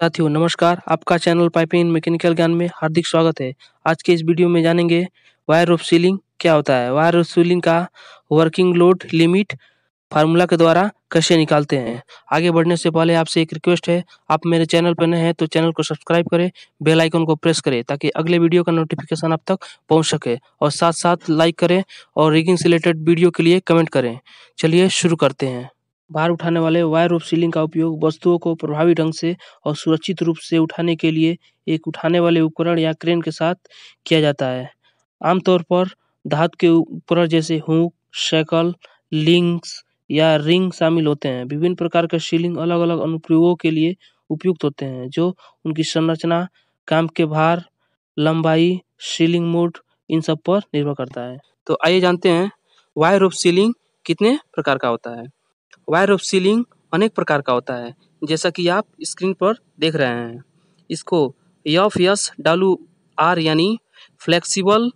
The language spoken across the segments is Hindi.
साथियों नमस्कार आपका चैनल पाइपिंग मैकेनिकल ज्ञान में हार्दिक स्वागत है आज के इस वीडियो में जानेंगे वायर ऑफ सीलिंग क्या होता है वायर ऑफ सीलिंग का वर्किंग लोड लिमिट फार्मूला के द्वारा कैसे निकालते हैं आगे बढ़ने से पहले आपसे एक रिक्वेस्ट है आप मेरे चैनल पर नए हैं तो चैनल को सब्सक्राइब करें बेल आइकन को प्रेस करें ताकि अगले वीडियो का नोटिफिकेशन आप तक पहुंच सके और साथ साथ लाइक करें और रिगिंग से रिलेटेड वीडियो के लिए कमेंट करें चलिए शुरू करते हैं भार उठाने वाले वायर रोप सीलिंग का उपयोग वस्तुओं को प्रभावी ढंग से और सुरक्षित रूप से उठाने के लिए एक उठाने वाले उपकरण या क्रेन के साथ किया जाता है आमतौर पर धातु के उपकरण जैसे हुक शैकल लिंक्स या रिंग शामिल होते हैं विभिन्न प्रकार के सीलिंग अलग अलग अनुप्रयोगों के लिए उपयुक्त होते हैं जो उनकी संरचना काम के भार लंबाई सीलिंग मोड इन सब पर निर्भर करता है तो आइए जानते हैं वायर रोप सीलिंग कितने प्रकार का होता है वायर ऑफ सीलिंग अनेक प्रकार का होता है जैसा कि आप स्क्रीन पर देख रहे हैं इसको यफ यस डब्ल्यू आर यानी फ्लेक्सिबल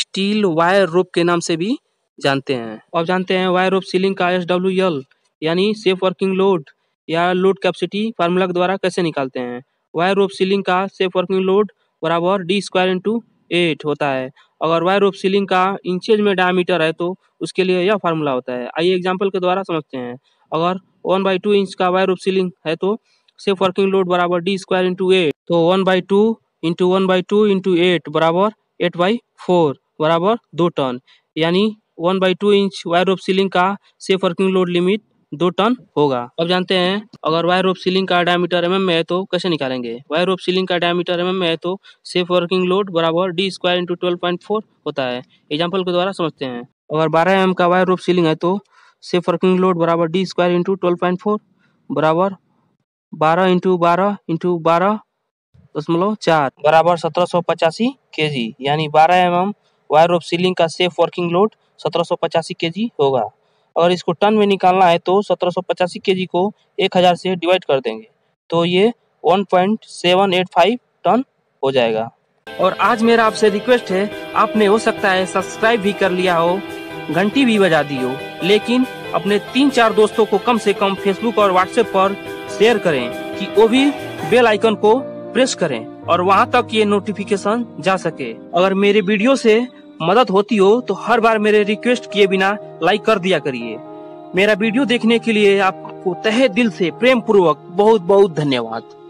स्टील वायर रोप के नाम से भी जानते हैं अब तो जानते हैं वायर रोप सीलिंग का एस डब्ल्यू एल यानी सेफ वर्किंग लोड या लोड कैपेसिटी फार्मूला के द्वारा कैसे निकालते हैं वायर रोप सीलिंग का सेफ वर्किंग लोड बराबर डी स्क्वायर इंटू एट होता है अगर वायर ऑफ सीलिंग का इंचेज में डायमीटर है तो उसके लिए यह फार्मूला होता है आइए एग्जाम्पल के द्वारा समझते हैं अगर वन बाई टू इंच का वायर ऑफ सीलिंग है तो सेफ वर्किंग लोड बराबर डी स्क्वायर इंटू एट तो one by two into one by two into eight बराबर एट बाई फोर बराबर दो टन यानी one by two inch wire of sling का सेफ वर्किंग लोड लिमिट दो टन होगा अब जानते हैं अगर वायर ऑफ सीलिंग का डायमीटर एम में है तो कैसे निकालेंगे वायर ऑफ सीलिंग का डायमीटर एम में है तो सेफ वर्किंग लोड बराबर D square into twelve point four होता है एग्जाम्पल के द्वारा समझते हैं अगर बारह एम mm का वायर ऑफ सीलिंग है तो सेफ वर्किंग लोड बराबर D square into twelve point four बराबर बारह इंटू बारह इंटू बारह दशमलव चार बराबर सत्रह सौ पचासी के जी यानी बारह M M wire of sling का सेफ वर्किंग लोड सत्रह सौ पचासी के जी होगा और इसको टन में निकालना है तो सत्रह सौ पचासी के जी को एक हज़ार से डिवाइड कर देंगे तो ये one point seven eight five ton हो जाएगा और आज मेरा आपसे रिक्वेस्ट है आपने हो सकता है सब्सक्राइब भी कर लिया हो घंटी भी बजा दी हो लेकिन अपने तीन चार दोस्तों को कम से कम फेसबुक और व्हाट्सएप पर शेयर करें कि वो भी बेल आइकन को प्रेस करें और वहाँ तक ये नोटिफिकेशन जा सके अगर मेरे वीडियो से मदद होती हो तो हर बार मेरे रिक्वेस्ट किए बिना लाइक कर दिया करिए मेरा वीडियो देखने के लिए आपको तहे दिल से प्रेम पूर्वक बहुत बहुत धन्यवाद